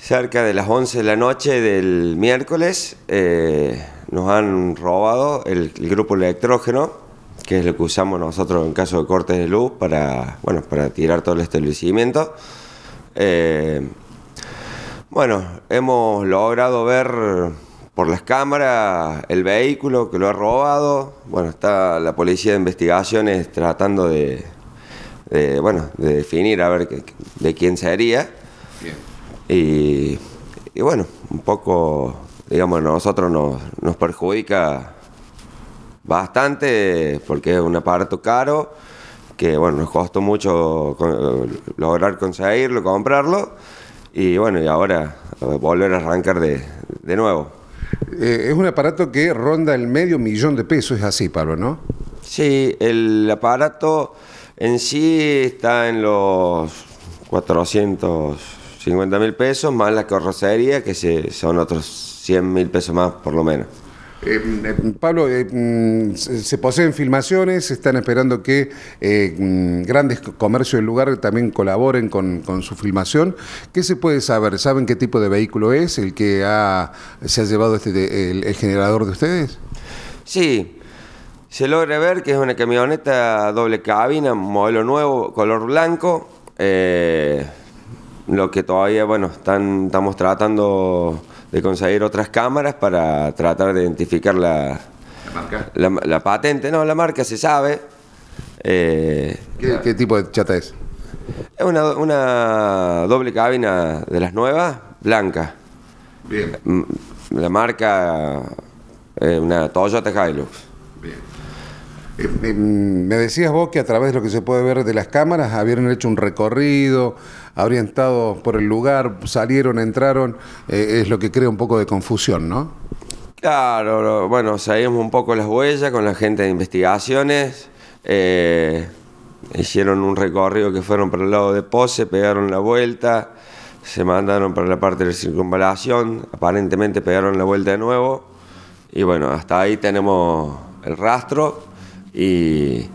cerca de las 11 de la noche del miércoles, eh, nos han robado el, grupo electrógeno, que es lo que usamos nosotros en caso de cortes de luz para, bueno, para tirar todo el establecimiento. Eh, bueno, hemos logrado ver por las cámaras el vehículo que lo ha robado. Bueno, está la policía de investigaciones tratando de, bueno, de definir a ver de quién sería. Y, bueno, un poco, digamos, nosotros nos, nos perjudica bastante porque es un aparato caro que bueno, nos costó mucho lograr conseguirlo, comprarlo y bueno, y ahora volver a arrancar de, nuevo. Eh, es un aparato que ronda el medio millón de pesos, es así, Pablo, ¿no? Sí, el aparato en sí está en los 400 50 mil pesos más la carrocería, que son otros 100 mil pesos más por lo menos. Em, em, Pablo, em, se poseen filmaciones, están esperando que eh, mm, grandes comercios del lugar también colaboren con, su filmación. ¿Qué se puede saber? ¿Saben qué tipo de vehículo es el que se ha llevado este, el, generador de ustedes? Sí, se logra ver que es una camioneta doble cabina, modelo nuevo, color blanco. Eh, lo que todavía, bueno, están, estamos tratando de conseguir otras cámaras para tratar de identificar la, ¿La, la, patente, no, la marca se sabe. Eh, ¿Qué, tipo de chata es? Es una, doble cabina de las nuevas, blanca. Bien. Mm, la marca, eh, una Toyota Hilux. Bien. Eh, eh, me decías vos que a través de lo que se puede ver de las cámaras habían hecho un recorrido, habrían estado por el lugar, salieron, entraron, eh, es lo que crea un poco de confusión, ¿no? Claro, bueno, seguimos un poco las huellas con la gente de investigaciones, hicieron un recorrido que fueron para el lado de Pose, pegaron la vuelta, se mandaron para la parte de la circunvalación, aparentemente pegaron la vuelta de nuevo y bueno, hasta ahí tenemos el rastro y,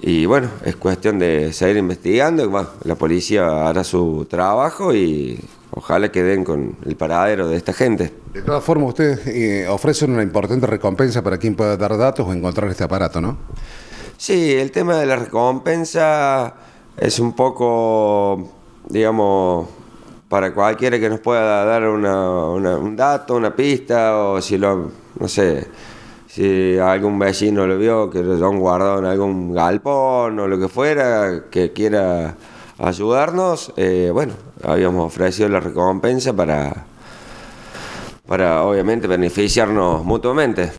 y bueno, es cuestión de seguir investigando. la policía hará su trabajo y ojalá queden con el paradero de esta gente. De todas formas, ustedes eh, ofrecen una importante recompensa para quien pueda dar datos o encontrar este aparato, ¿no? Sí, el tema de la recompensa es un poco, digamos, para cualquiera que nos pueda dar un dato, una pista, o si lo, no sé, si algún vecino lo vio, que lo han guardado en algún galpón o lo que fuera, que quiera ayudarnos, eh, bueno, habíamos ofrecido la recompensa para, para obviamente beneficiarnos mutuamente.